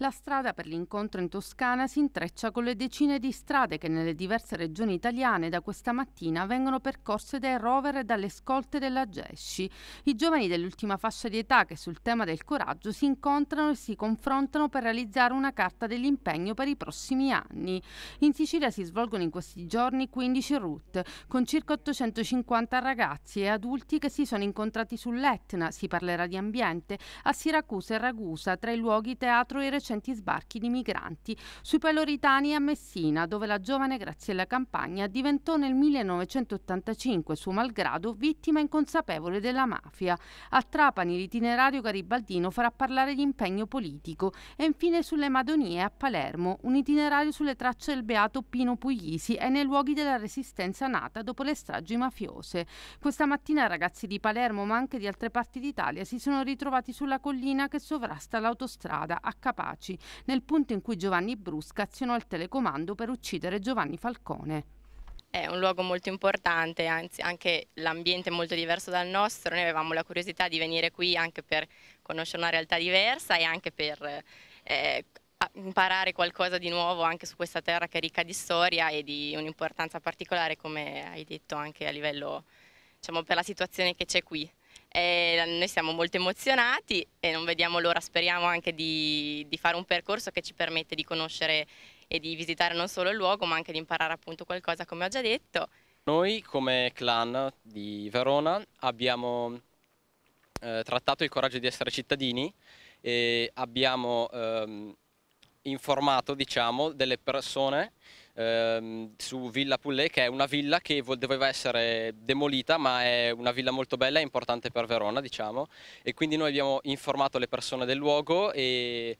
La strada per l'incontro in Toscana si intreccia con le decine di strade che nelle diverse regioni italiane da questa mattina vengono percorse dai rover e dalle scolte della GESCI. I giovani dell'ultima fascia di età che sul tema del coraggio si incontrano e si confrontano per realizzare una carta dell'impegno per i prossimi anni. In Sicilia si svolgono in questi giorni 15 route con circa 850 ragazzi e adulti che si sono incontrati sull'Etna, si parlerà di ambiente, a Siracusa e Ragusa, tra i luoghi teatro e recensione recenti sbarchi di migranti sui Peloritani a Messina, dove la giovane Graziella Campagna diventò nel 1985 suo malgrado vittima inconsapevole della mafia. A Trapani l'itinerario garibaldino farà parlare di impegno politico e infine sulle Madonie a Palermo, un itinerario sulle tracce del beato Pino Puglisi e nei luoghi della resistenza nata dopo le stragi mafiose. Questa mattina ragazzi di Palermo ma anche di altre parti d'Italia si sono ritrovati sulla collina che sovrasta l'autostrada a Capaci Capaci, nel punto in cui Giovanni Brusca azionò il telecomando per uccidere Giovanni Falcone. È un luogo molto importante, anzi anche l'ambiente è molto diverso dal nostro, noi avevamo la curiosità di venire qui anche per conoscere una realtà diversa e anche per eh, imparare qualcosa di nuovo anche su questa terra che è ricca di storia e di un'importanza particolare come hai detto anche a livello diciamo per la situazione che c'è qui. E noi siamo molto emozionati e non vediamo l'ora, speriamo anche di, di, fare un percorso che ci permette di conoscere e di visitare non solo il luogo ma anche di imparare appunto qualcosa come ho già detto. Noi come clan di Verona abbiamo eh, trattato il coraggio di essere cittadini e abbiamo ehm, informato diciamo, delle persone ehm, su Villa Pullè, che è una villa che doveva essere demolita, ma è una villa molto bella e importante per Verona, diciamo. E quindi noi abbiamo informato le persone del luogo e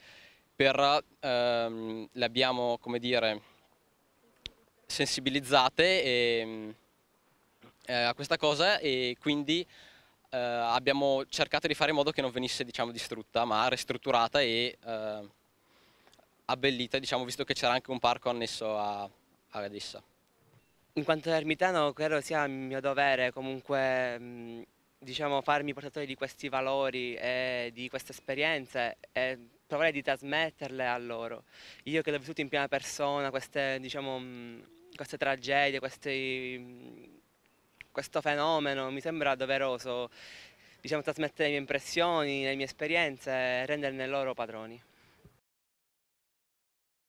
per, ehm, le abbiamo, come dire, sensibilizzate e, eh, a questa cosa e quindi eh, abbiamo cercato di fare in modo che non venisse diciamo, distrutta ma ristrutturata e eh, abbellita, diciamo, visto che c'era anche un parco annesso a, ad essa. In quanto ermitano credo sia mio dovere comunque diciamo, farmi portatore di questi valori e di queste esperienze e provare di trasmetterle a loro. Io che l'ho vissuto in prima persona queste, diciamo, queste tragedie, questi, questo fenomeno, mi sembra doveroso diciamo, trasmettere le mie impressioni, le mie esperienze e renderne loro padroni.